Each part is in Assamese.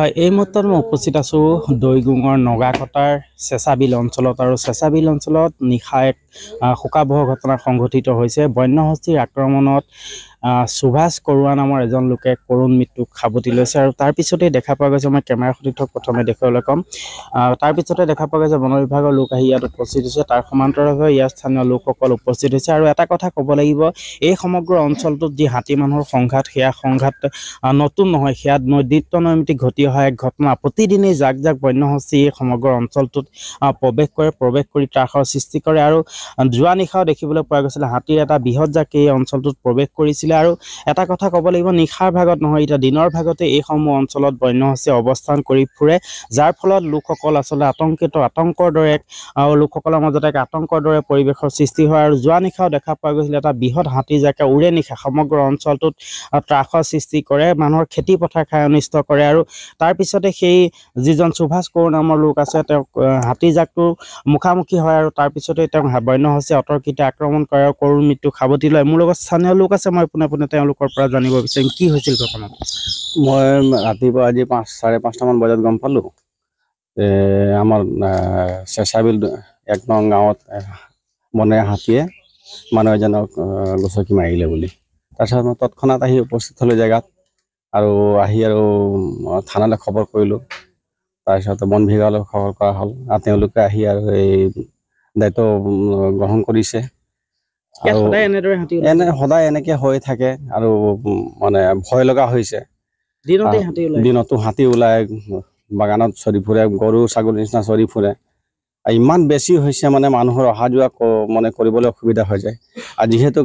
হয় এই মুহূৰ্তত মই উপস্থিত আছোঁ দৈগুঙৰ নগাকটাৰ চেঁচাবিল অঞ্চলত আৰু চেঁচাবিল অঞ্চলত নিশা এক শোকাবহ ঘটনা সংঘটিত হৈছে বন্যহস্তীৰ আক্ৰমণত সুভাষ কৰোৱা নামৰ এজন লোকে কৰুণ মৃত্যুক সাবতি লৈছে আৰু তাৰপিছতেই দেখা পোৱা গৈছে মই কেমেৰা সতীৰ্থক প্ৰথমে দেখুৱাবলৈ ক'ম তাৰপিছতে দেখা পোৱা গৈছে বন বিভাগৰ লোক আহি ইয়াত উপস্থিত হৈছে তাৰ সমান্তৰালভাৱে ইয়াৰ স্থানীয় লোকসকল উপস্থিত হৈছে আৰু এটা কথা ক'ব লাগিব এই সমগ্ৰ অঞ্চলটোত যি হাতী মানুহৰ সংঘাত সেয়া সংঘাত নতুন নহয় সেয়া নৈত্য নৈমিতিক ঘটি অহা এক ঘটনা প্ৰতিদিনেই যাক যাক বন্যসচী এই সমগ্ৰ অঞ্চলটোত প্ৰৱেশ কৰে প্ৰৱেশ কৰি ত্ৰাসৰ সৃষ্টি কৰে আৰু যোৱা নিশাও দেখিবলৈ পোৱা গৈছিলে হাতীৰ এটা বৃহৎ জাকে এই অঞ্চলটোত প্ৰৱেশ কৰিছিলে আহিলে আৰু এটা কথা ক'ব লাগিব নিশাৰ ভাগত নহয় এতিয়া দিনৰ ভাগতে এইসমূহ অঞ্চলত বন্যহস্যায় অৱস্থান কৰি ফুৰে যাৰ ফলত লোকসকল আচলতে আতংকিত আতংকৰ দৰে লোকসকলৰ মাজত এক আতংকৰ দৰে পৰিৱেশৰ সৃষ্টি হয় আৰু যোৱা নিশাও দেখা পোৱা গৈছিলে এটা বৃহৎ হাতী জাকে উৰে নিশা সমগ্ৰ অঞ্চলটোত ত্ৰাসৰ সৃষ্টি কৰে মানুহৰ খেতি পথাৰ খাই অনিষ্ট কৰে আৰু তাৰপিছতে সেই যিজন সুভাষ কোঁৰ নামৰ লোক আছে তেওঁক হাতীজাকটো মুখামুখি হয় আৰু তাৰপিছতে তেওঁ বন্যহস্যায় অতৰ্কিতে আক্ৰমণ কৰে আৰু কৰুণ মৃত্যু খাৱতি লয় মোৰ লগত স্থানীয় লোক আছে মই আপুনি তেওঁলোকৰ পৰা জানিব বিচাৰিম কি হৈছিল ঘটনাটো মই ৰাতিপুৱা আজি পাঁচ চাৰে পাঁচটামান বজাত গম পালোঁ আমাৰ চেঁচাবিল এক নং গাঁৱত বনে হাতীয়ে মানুহ এজনক গচকি মাৰিলে বুলি তাৰপিছত মই তৎক্ষণাত আহি উপস্থিত হ'লোঁ জেগাত আৰু আহি আৰু থানালৈ খবৰ কৰিলোঁ তাৰপিছত বন বিভাগলৈ খবৰ কৰা হ'ল আৰু তেওঁলোকে আহি আৰু এই দায়িত্ব গ্ৰহণ কৰিছে সদায় এনেকে হৈ থাকে আৰু মানে ভয় লগা হৈছে দিনতো হাতী ওলাই বাগানত চৰি ফুৰে গৰু ছাগলী নিচিনা চৰি ফুৰে ইমান বেছি হৈছে মানে মানুহৰ অহা যোৱা মানে কৰিবলৈ অসুবিধা হৈ যায় আৰু যিহেতু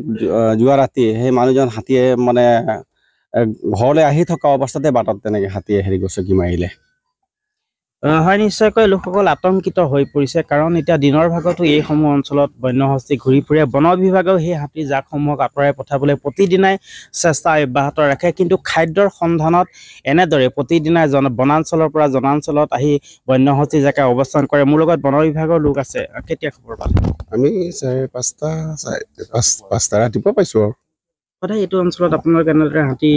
যোৱা ৰাতি সেই মানুহজন হাতীয়ে মানে ঘৰলৈ আহি থকা অৱস্থাতে বাটত তেনেকে হাতীয়ে হেৰি গছকি মাৰিলে হয় নিশ্চয়কৈ লোকসকল আতংকিত হৈ পৰিছে কাৰণ এতিয়া দিনৰ ভাগতো এইসমূহ অঞ্চলত বন্য হস্তি ঘূৰি ফুৰে বন বিভাগেও সেই হাতী জাকসমূহক আঁতৰাই পঠাবলৈ প্ৰতিদিনাই চেষ্টা অব্যাহত ৰাখে কিন্তু খাদ্যৰ সন্ধানত এনেদৰে প্ৰতিদিনাই জন বনাঞ্চলৰ পৰা জনাঞ্চলত আহি বন্য হস্তি জাকে অৱস্থান কৰে মোৰ লগত বন বিভাগৰ লোক আছে কেতিয়া খবৰ পাম আমি চাৰে পাঁচটা পাঁচটা ৰাতিপুৱা পাইছোঁ আৰু সদায় এইটো অঞ্চলত আপোনাৰ কেনেদৰে হাতী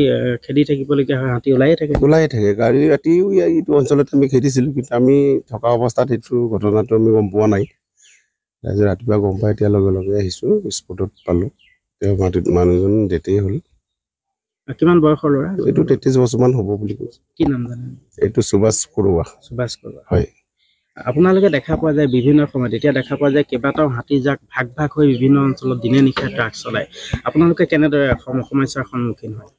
খেদি থাকিবলগীয়া হয় হাতী ওলাই থাকে ওলাই থাকে গাড়ী ৰাতিও এইটো অঞ্চলত আমি খেদিছিলোঁ কিন্তু আমি থকা অৱস্থাত এইটো ঘটনাটো আমি গম পোৱা নাই তাৰপিছত ৰাতিপুৱা গম পাই এতিয়া লগে লগে আহিছোঁ স্পটত পালোঁ তেওঁ মাটিত মানুহজন ডেটেই হ'ল কিমান বয়সৰ ল'ৰা এইটো তেত্ৰিছ বছৰমান হ'ব বুলি কৈছে কি নাম জানে এইটো সুভাষ কৰোৱা সুভাষ কৰোৱা হয় আপোনালোকে দেখা পোৱা যায় বিভিন্ন সময়ত এতিয়া দেখা পোৱা যায় কেইবাটাও হাতীজাক ভাগ ভাগ হৈ বিভিন্ন অঞ্চলত দিনে নিশাই ট্ৰাক চলায় আপোনালোকে কেনেদৰে সমস্যাৰ সন্মুখীন হয়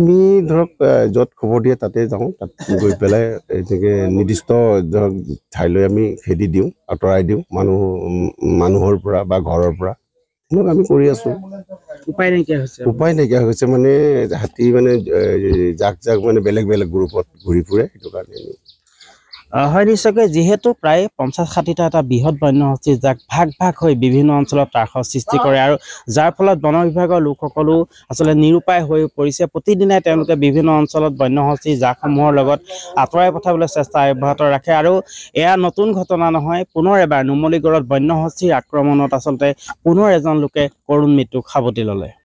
আমি ধৰক য'ত খবৰ দিয়ে তাতে যাওঁ তাত গৈ পেলাই এনেকৈ নিৰ্দিষ্ট ধৰক ঠাইলৈ আমি খেদি দিওঁ আঁতৰাই দিওঁ মানুহ মানুহৰ পৰা বা ঘৰৰ পৰা আমি কৰি আছোঁ উপায় নাইকিয়া হৈছে উপায় নাইকিয়া হৈছে মানে হাতী মানে জাক জাক মানে বেলেগ বেলেগ গ্ৰুপত ঘূৰি ফুৰে সেইটো কাৰণে হয় নিশ্চয়কৈ যিহেতু প্ৰায় পঞ্চাছ ষাঠিটা এটা বৃহৎ বন্য হস্তি যাক ভাগ ভাগ হৈ বিভিন্ন অঞ্চলত ত্ৰাসৰ সৃষ্টি কৰে আৰু যাৰ ফলত বন বিভাগৰ লোকসকলো আচলতে নিৰূপায় হৈ পৰিছে প্ৰতিদিনে তেওঁলোকে বিভিন্ন অঞ্চলত বন্য হস্তি জাকসমূহৰ লগত আঁতৰাই পঠাবলৈ চেষ্টা অব্যাহত ৰাখে আৰু এয়া নতুন ঘটনা নহয় পুনৰ এবাৰ নুমলীগড়ত বন্য হস্তিৰ আক্ৰমণত আচলতে পুনৰ এজন লোকে কৰুণ মৃত্যুক সাৱটি ল'লে